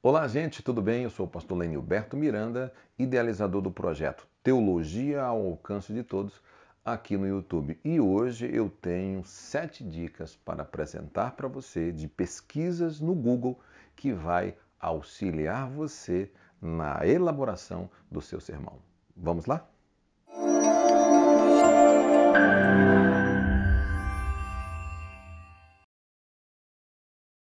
Olá, gente, tudo bem? Eu sou o pastor Lenilberto Miranda, idealizador do projeto Teologia ao Alcance de Todos, aqui no YouTube. E hoje eu tenho sete dicas para apresentar para você de pesquisas no Google que vai auxiliar você na elaboração do seu sermão. Vamos lá?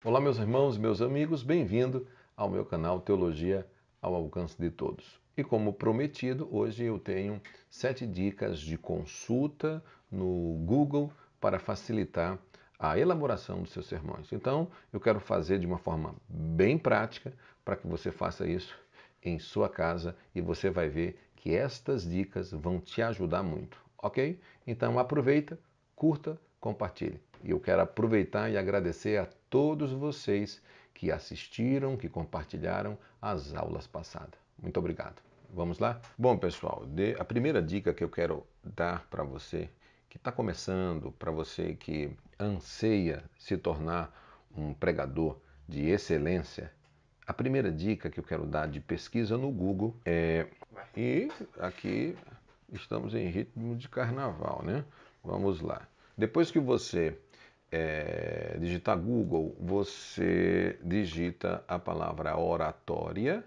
Olá, meus irmãos, meus amigos, bem-vindo ao meu canal Teologia ao Alcance de Todos. E como prometido, hoje eu tenho sete dicas de consulta no Google para facilitar a elaboração dos seus sermões. Então, eu quero fazer de uma forma bem prática para que você faça isso em sua casa e você vai ver que estas dicas vão te ajudar muito, ok? Então, aproveita, curta, compartilhe. E eu quero aproveitar e agradecer a todos vocês que assistiram, que compartilharam as aulas passadas. Muito obrigado. Vamos lá? Bom, pessoal, a primeira dica que eu quero dar para você que está começando, para você que anseia se tornar um pregador de excelência, a primeira dica que eu quero dar de pesquisa no Google é. E aqui estamos em ritmo de carnaval, né? Vamos lá. Depois que você é, digitar Google, você digita a palavra oratória,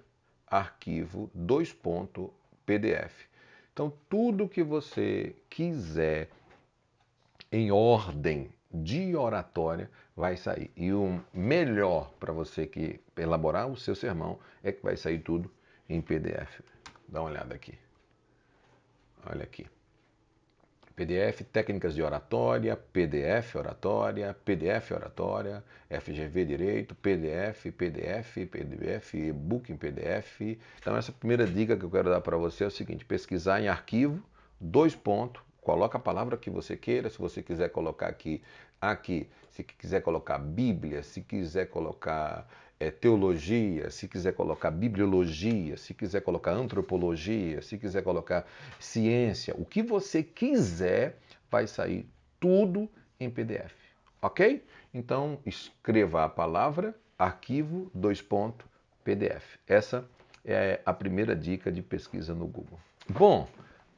arquivo, dois ponto PDF. Então, tudo que você quiser em ordem de oratória vai sair. E o melhor para você que elaborar o seu sermão é que vai sair tudo em PDF. Dá uma olhada aqui. Olha aqui. PDF Técnicas de Oratória, PDF Oratória, PDF Oratória, FGV Direito, PDF, PDF, PDF, e-book em PDF. Então essa primeira dica que eu quero dar para você é o seguinte, pesquisar em arquivo, dois pontos, coloca a palavra que você queira, se você quiser colocar aqui, aqui, se quiser colocar Bíblia, se quiser colocar é, teologia, se quiser colocar bibliologia, se quiser colocar antropologia, se quiser colocar ciência, o que você quiser, vai sair tudo em PDF. Ok? Então escreva a palavra arquivo dois ponto, PDF. Essa é a primeira dica de pesquisa no Google. Bom,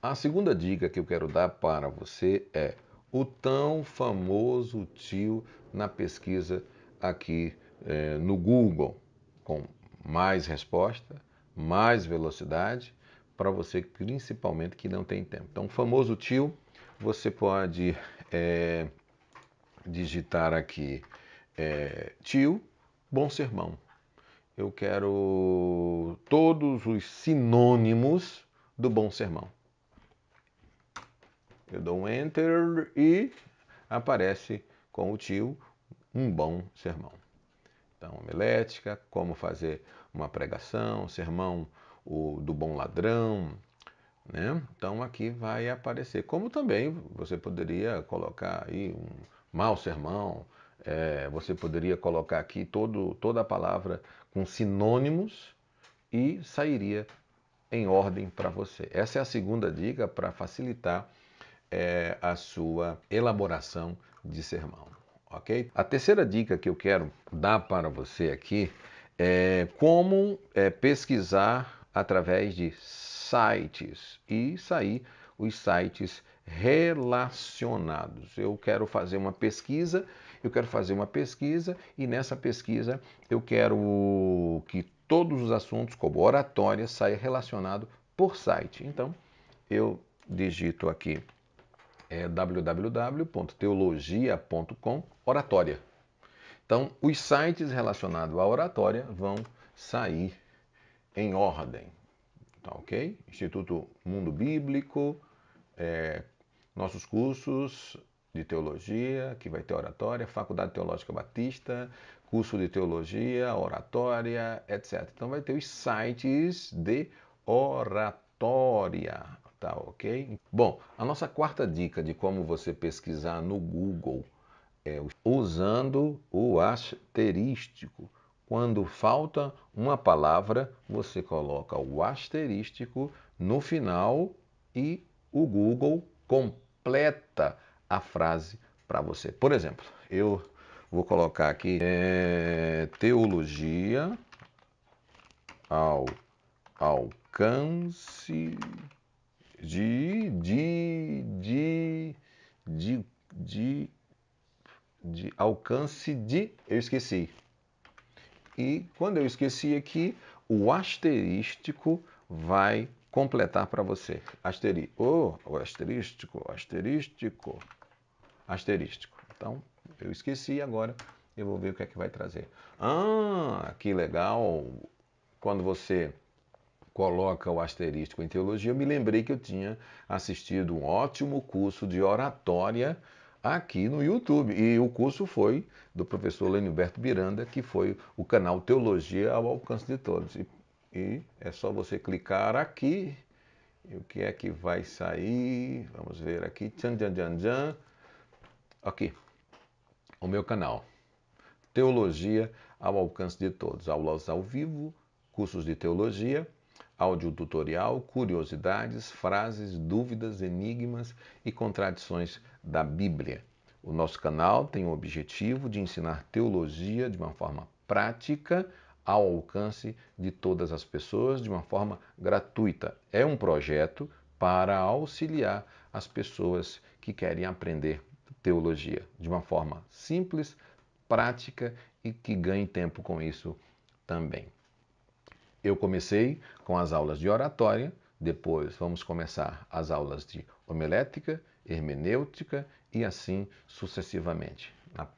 a segunda dica que eu quero dar para você é o tão famoso tio na pesquisa aqui é, no Google com mais resposta, mais velocidade, para você principalmente que não tem tempo. Então, o famoso tio, você pode é, digitar aqui eh, tio, bom sermão. Eu quero todos os sinônimos do bom sermão. Eu dou um enter e aparece com o tio um bom sermão. Então, homilética, como fazer uma pregação, sermão o, do bom ladrão. Né? Então, aqui vai aparecer. Como também você poderia colocar aí um mau sermão, é, você poderia colocar aqui todo, toda a palavra com sinônimos e sairia em ordem para você. Essa é a segunda dica para facilitar é, a sua elaboração de sermão ok? A terceira dica que eu quero dar para você aqui é como é, pesquisar através de sites e sair os sites relacionados. Eu quero fazer uma pesquisa, eu quero fazer uma pesquisa e nessa pesquisa eu quero que todos os assuntos, como oratória, saia relacionado por site. Então, eu digito aqui é www.teologia.com oratória. Então, os sites relacionados à oratória vão sair em ordem. Tá ok? Instituto Mundo Bíblico, é, nossos cursos de teologia, que vai ter oratória, Faculdade Teológica Batista, curso de teologia, oratória, etc. Então vai ter os sites de oratória, Tá ok? Bom, a nossa quarta dica de como você pesquisar no Google é usando o asterístico. Quando falta uma palavra, você coloca o asterístico no final e o Google completa a frase para você. Por exemplo, eu vou colocar aqui é, teologia ao alcance de, de, de, de, de, de alcance de. Eu esqueci. E quando eu esqueci aqui, o asterístico vai completar para você. Asteri oh, o asterístico, asterístico, asterístico. Então, eu esqueci agora eu vou ver o que é que vai trazer. Ah, que legal! Quando você coloca o asterisco em teologia, eu me lembrei que eu tinha assistido um ótimo curso de oratória aqui no YouTube. E o curso foi do professor Lenilberto Miranda, que foi o canal Teologia ao Alcance de Todos. E, e é só você clicar aqui. E o que é que vai sair? Vamos ver aqui. Tchan, tchan, tchan, tchan. Aqui. O meu canal. Teologia ao Alcance de Todos. Aulas ao vivo, cursos de teologia Áudio tutorial, curiosidades, frases, dúvidas, enigmas e contradições da Bíblia. O nosso canal tem o objetivo de ensinar teologia de uma forma prática ao alcance de todas as pessoas de uma forma gratuita. É um projeto para auxiliar as pessoas que querem aprender teologia de uma forma simples, prática e que ganhem tempo com isso também. Eu comecei com as aulas de oratória, depois vamos começar as aulas de homilética, hermenêutica e assim sucessivamente. Ah,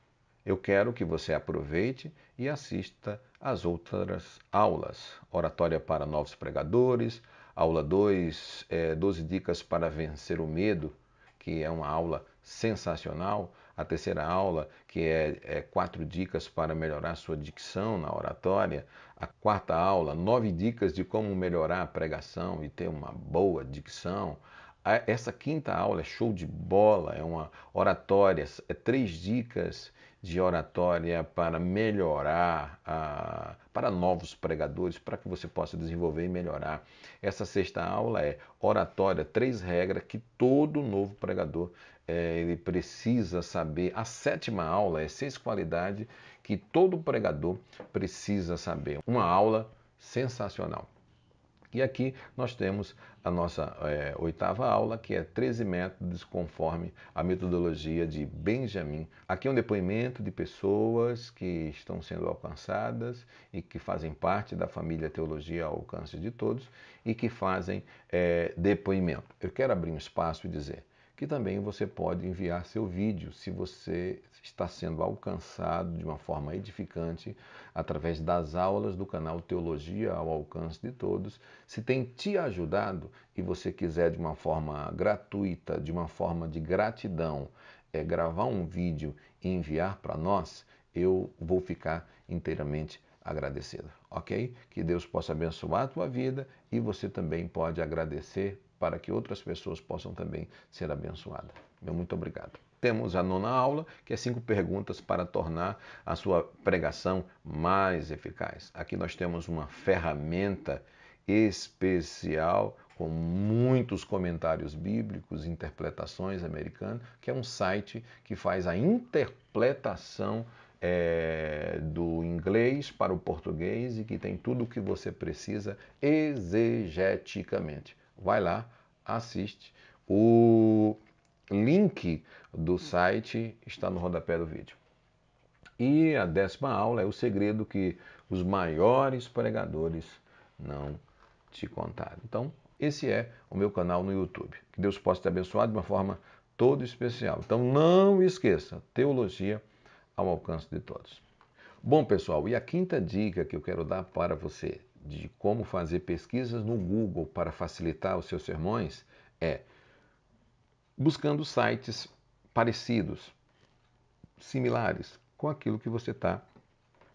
eu quero que você aproveite e assista às outras aulas. Oratória para novos pregadores, aula 2, é, 12 dicas para vencer o medo que é uma aula sensacional. A terceira aula, que é, é, quatro dicas para melhorar sua dicção na oratória. A quarta aula, nove dicas de como melhorar a pregação e ter uma boa dicção. A, essa quinta aula é show de bola, é uma oratória, é três dicas de oratória para melhorar, a, para novos pregadores, para que você possa desenvolver e melhorar. Essa sexta aula é oratória, três regras que todo novo pregador é, ele precisa saber. A sétima aula é seis qualidades que todo pregador precisa saber. Uma aula sensacional. E aqui nós temos a nossa é, oitava aula, que é 13 métodos conforme a metodologia de Benjamin. Aqui é um depoimento de pessoas que estão sendo alcançadas e que fazem parte da família Teologia ao Alcance de Todos e que fazem é, depoimento. Eu quero abrir um espaço e dizer: que também você pode enviar seu vídeo se você está sendo alcançado de uma forma edificante através das aulas do canal Teologia ao Alcance de Todos. Se tem te ajudado e você quiser de uma forma gratuita, de uma forma de gratidão, é, gravar um vídeo e enviar para nós, eu vou ficar inteiramente agradecido, ok? Que Deus possa abençoar a tua vida e você também pode agradecer para que outras pessoas possam também ser abençoadas. Meu muito obrigado. Temos a nona aula, que é cinco perguntas para tornar a sua pregação mais eficaz. Aqui nós temos uma ferramenta especial com muitos comentários bíblicos, interpretações americanas, que é um site que faz a interpretação é, do inglês para o português e que tem tudo o que você precisa exegeticamente. Vai lá, assiste. O link do site está no rodapé do vídeo. E a décima aula é o segredo que os maiores pregadores não te contaram. Então, esse é o meu canal no YouTube. Que Deus possa te abençoar de uma forma toda especial. Então, não esqueça, teologia ao alcance de todos. Bom, pessoal, e a quinta dica que eu quero dar para você de como fazer pesquisas no Google para facilitar os seus sermões é buscando sites parecidos, similares com aquilo que você está.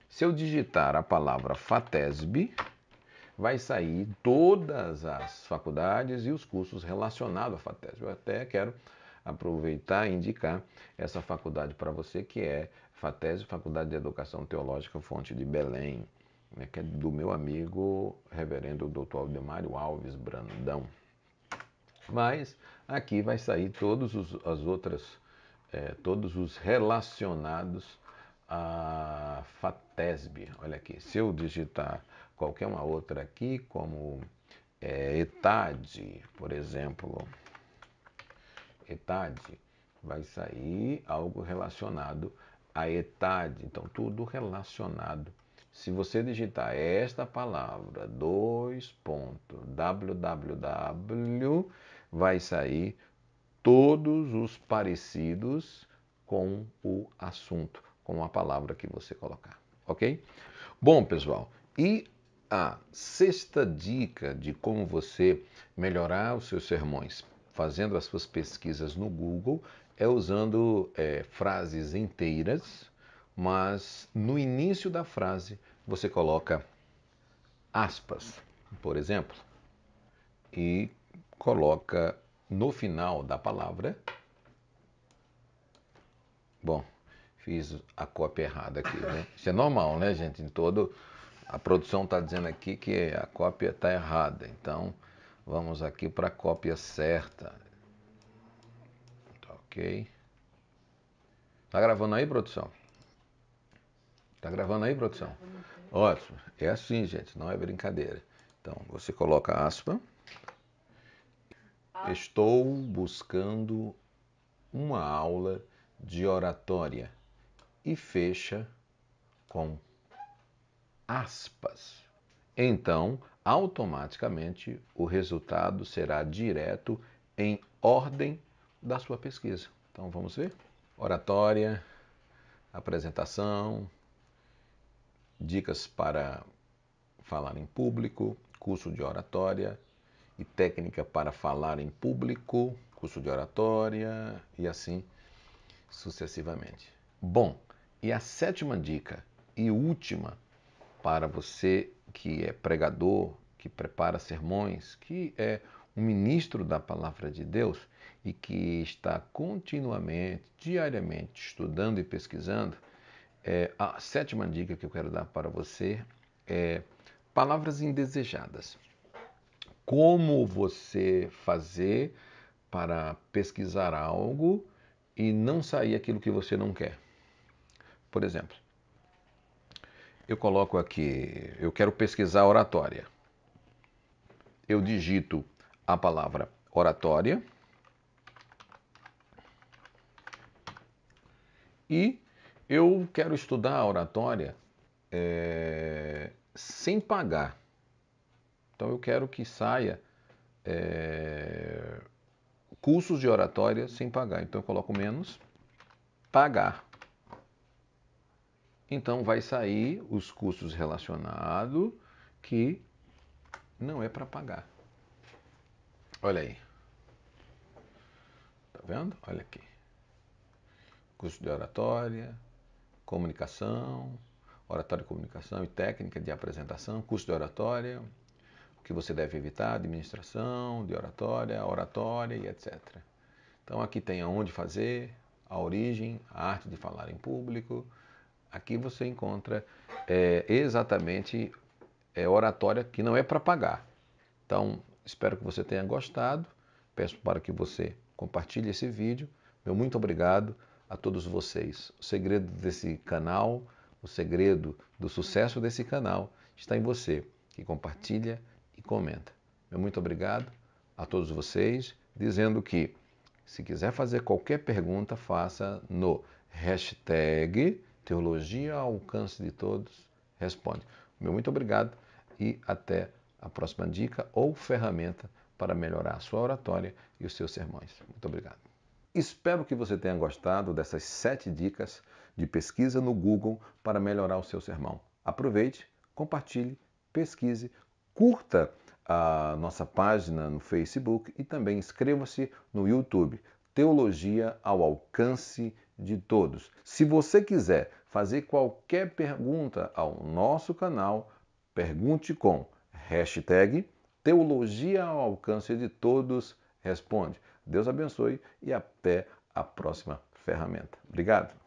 Se eu digitar a palavra FATESB, vai sair todas as faculdades e os cursos relacionados à FATESB. Eu até quero aproveitar e indicar essa faculdade para você, que é FATESB, Faculdade de Educação Teológica Fonte de Belém né, que é do meu amigo reverendo Dr Aldemário Alves Brandão. Mas aqui vai sair todos os, as outras, é, todos os relacionados a FATESB. Olha aqui, se eu digitar qualquer uma outra aqui, como é, ETAD, por exemplo, ETAD, vai sair algo relacionado à ETAD. Então, tudo relacionado se você digitar esta palavra, dois pontos, www, vai sair todos os parecidos com o assunto, com a palavra que você colocar, ok? Bom, pessoal, e a sexta dica de como você melhorar os seus sermões fazendo as suas pesquisas no Google é usando é, frases inteiras, mas no início da frase você coloca aspas, por exemplo, e coloca no final da palavra. Bom, fiz a cópia errada aqui. Né? Isso é normal, né, gente? Em todo. A produção está dizendo aqui que a cópia está errada. Então, vamos aqui para a cópia certa. Tá ok. Tá gravando aí, produção? Tá gravando aí, produção? Ótimo. É assim, gente, não é brincadeira. Então, você coloca aspa. Ah. Estou buscando uma aula de oratória e fecha com aspas. Então, automaticamente o resultado será direto em ordem da sua pesquisa. Então, vamos ver? Oratória, apresentação, dicas para falar em público, curso de oratória e técnica para falar em público, curso de oratória e assim sucessivamente. Bom, e a sétima dica e última para você que é pregador, que prepara sermões, que é um ministro da palavra de Deus e que está continuamente, diariamente estudando e pesquisando é, a sétima dica que eu quero dar para você é palavras indesejadas. Como você fazer para pesquisar algo e não sair aquilo que você não quer? Por exemplo, eu coloco aqui, eu quero pesquisar oratória. Eu digito a palavra oratória e eu quero estudar a oratória é, sem pagar. Então eu quero que saia é, cursos de oratória sem pagar. Então eu coloco menos pagar. Então vai sair os cursos relacionados que não é para pagar. Olha aí. Tá vendo? Olha aqui. Curso de oratória, comunicação, oratória e comunicação e técnica de apresentação, curso de oratória, o que você deve evitar, administração de oratória, oratória e etc. Então aqui tem aonde fazer, a origem, a arte de falar em público. Aqui você encontra é, exatamente é, oratória que não é para pagar. Então espero que você tenha gostado. Peço para que você compartilhe esse vídeo. Meu muito obrigado a todos vocês. O segredo desse canal, o segredo do sucesso desse canal está em você, que compartilha e comenta. Meu muito obrigado a todos vocês, dizendo que se quiser fazer qualquer pergunta, faça no hashtag Teologia ao alcance de todos. Responde. Meu muito obrigado e até a próxima dica ou ferramenta para melhorar a sua oratória e os seus sermões. Muito obrigado. Espero que você tenha gostado dessas sete dicas de pesquisa no Google para melhorar o seu sermão. Aproveite, compartilhe, pesquise, curta a nossa página no Facebook e também inscreva-se no YouTube. Teologia ao alcance de todos. Se você quiser fazer qualquer pergunta ao nosso canal, pergunte com hashtag Teologia ao alcance de todos responde. Deus abençoe e até a próxima ferramenta. Obrigado.